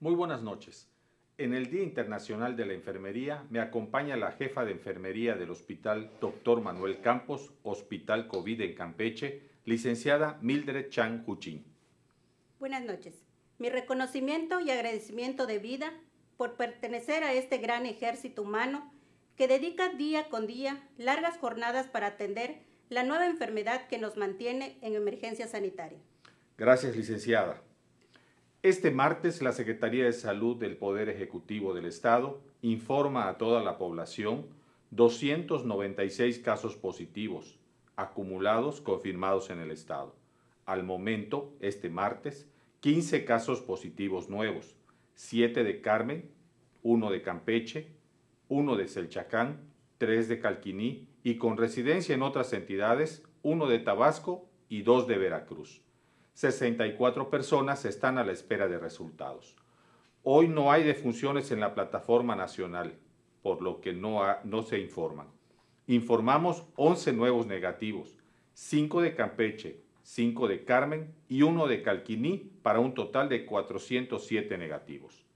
Muy buenas noches. En el Día Internacional de la Enfermería me acompaña la jefa de enfermería del Hospital Dr. Manuel Campos, Hospital COVID en Campeche, licenciada Mildred Chang Huchin. Buenas noches. Mi reconocimiento y agradecimiento de vida por pertenecer a este gran ejército humano que dedica día con día largas jornadas para atender la nueva enfermedad que nos mantiene en emergencia sanitaria. Gracias, licenciada. Este martes, la Secretaría de Salud del Poder Ejecutivo del Estado informa a toda la población 296 casos positivos acumulados confirmados en el Estado. Al momento, este martes, 15 casos positivos nuevos, 7 de Carmen, 1 de Campeche, 1 de Selchacán, 3 de Calquiní y con residencia en otras entidades, 1 de Tabasco y 2 de Veracruz. 64 personas están a la espera de resultados. Hoy no hay defunciones en la plataforma nacional, por lo que no, se informan. Informamos 11 nuevos negativos, 5 de Campeche, 5 de Carmen y 1 de Calquiní para un total de 407 negativos.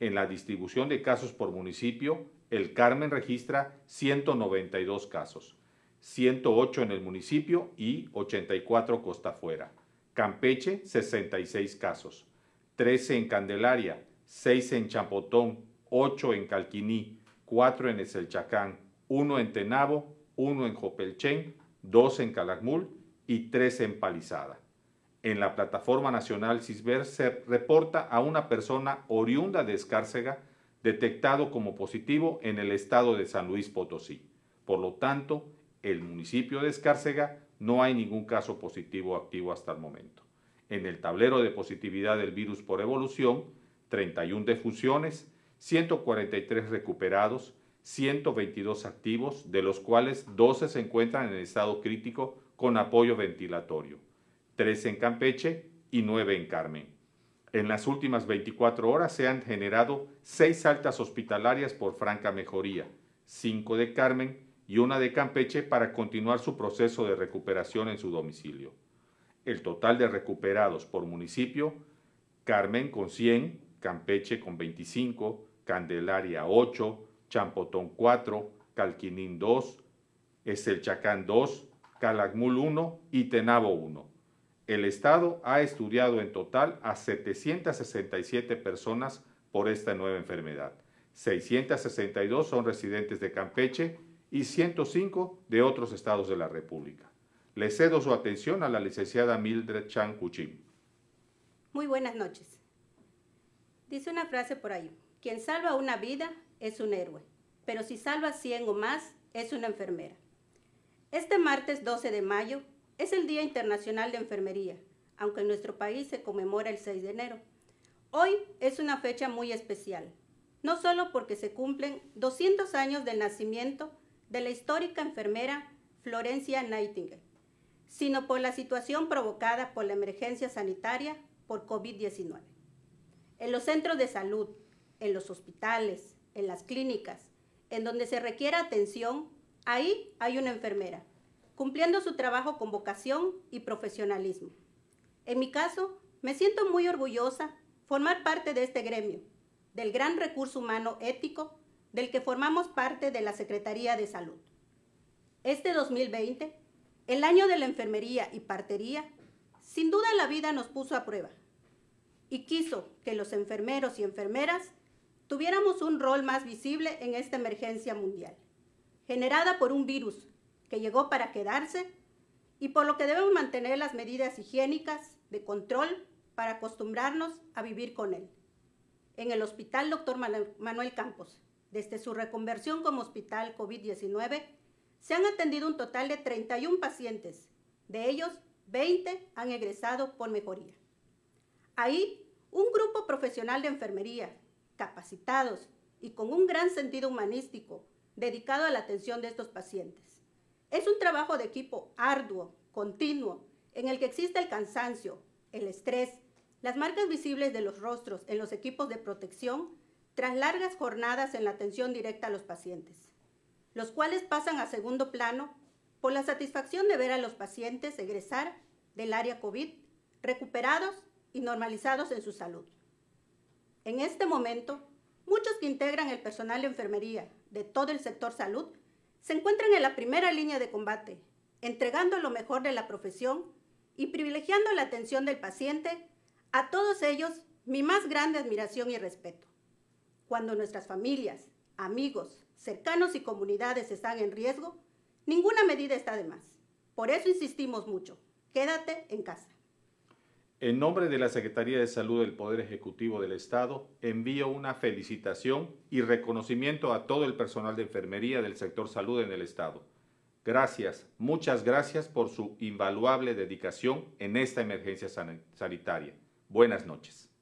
En la distribución de casos por municipio, el Carmen registra 192 casos, 108 en el municipio y 84 costa afuera. Campeche 66 casos, 13 en Candelaria, 6 en Champotón, 8 en Calquiní, 4 en Eselchacán, 1 en Tenabo, 1 en Jopelchen, 2 en Calakmul y 3 en Palizada. En la plataforma nacional CISBER se reporta a una persona oriunda de Escárcega detectado como positivo en el estado de San Luis Potosí. Por lo tanto, el municipio de Escárcega no hay ningún caso positivo activo hasta el momento. En el tablero de positividad del virus por evolución, 31 defusiones, 143 recuperados, 122 activos, de los cuales 12 se encuentran en estado crítico con apoyo ventilatorio, 3 en Campeche y 9 en Carmen. En las últimas 24 horas se han generado 6 altas hospitalarias por franca mejoría, 5 de Carmen, y una de Campeche para continuar su proceso de recuperación en su domicilio. El total de recuperados por municipio, Carmen con 100, Campeche con 25, Candelaria 8, Champotón 4, Calquinín 2, Estelchacán 2, Calakmul 1 y Tenabo 1. El Estado ha estudiado en total a 767 personas por esta nueva enfermedad. 662 son residentes de Campeche y 105 de otros estados de la República. Le cedo su atención a la licenciada Mildred Chan Kuchim. Muy buenas noches. Dice una frase por ahí, quien salva una vida es un héroe, pero si salva 100 o más es una enfermera. Este martes 12 de mayo es el Día Internacional de Enfermería, aunque en nuestro país se conmemora el 6 de enero. Hoy es una fecha muy especial, no solo porque se cumplen 200 años del nacimiento de la histórica enfermera Florencia Nightingale, sino por la situación provocada por la emergencia sanitaria por COVID-19. En los centros de salud, en los hospitales, en las clínicas, en donde se requiera atención, ahí hay una enfermera, cumpliendo su trabajo con vocación y profesionalismo. En mi caso, me siento muy orgullosa formar parte de este gremio, del gran recurso humano ético del que formamos parte de la Secretaría de Salud. Este 2020, el año de la enfermería y partería, sin duda la vida nos puso a prueba y quiso que los enfermeros y enfermeras tuviéramos un rol más visible en esta emergencia mundial, generada por un virus que llegó para quedarse y por lo que debemos mantener las medidas higiénicas de control para acostumbrarnos a vivir con él. En el Hospital Doctor Manuel Campos, desde su reconversión como hospital COVID-19, se han atendido un total de 31 pacientes. De ellos, 20 han egresado por mejoría. Ahí, un grupo profesional de enfermería, capacitados y con un gran sentido humanístico, dedicado a la atención de estos pacientes. Es un trabajo de equipo arduo, continuo, en el que existe el cansancio, el estrés, las marcas visibles de los rostros en los equipos de protección tras largas jornadas en la atención directa a los pacientes, los cuales pasan a segundo plano por la satisfacción de ver a los pacientes egresar del área COVID recuperados y normalizados en su salud. En este momento, muchos que integran el personal de enfermería de todo el sector salud se encuentran en la primera línea de combate, entregando lo mejor de la profesión y privilegiando la atención del paciente. A todos ellos, mi más grande admiración y respeto. Cuando nuestras familias, amigos, cercanos y comunidades están en riesgo, ninguna medida está de más. Por eso insistimos mucho, quédate en casa. En nombre de la Secretaría de Salud del Poder Ejecutivo del Estado, envío una felicitación y reconocimiento a todo el personal de enfermería del sector salud en el Estado. Gracias, muchas gracias por su invaluable dedicación en esta emergencia sanitaria. Buenas noches.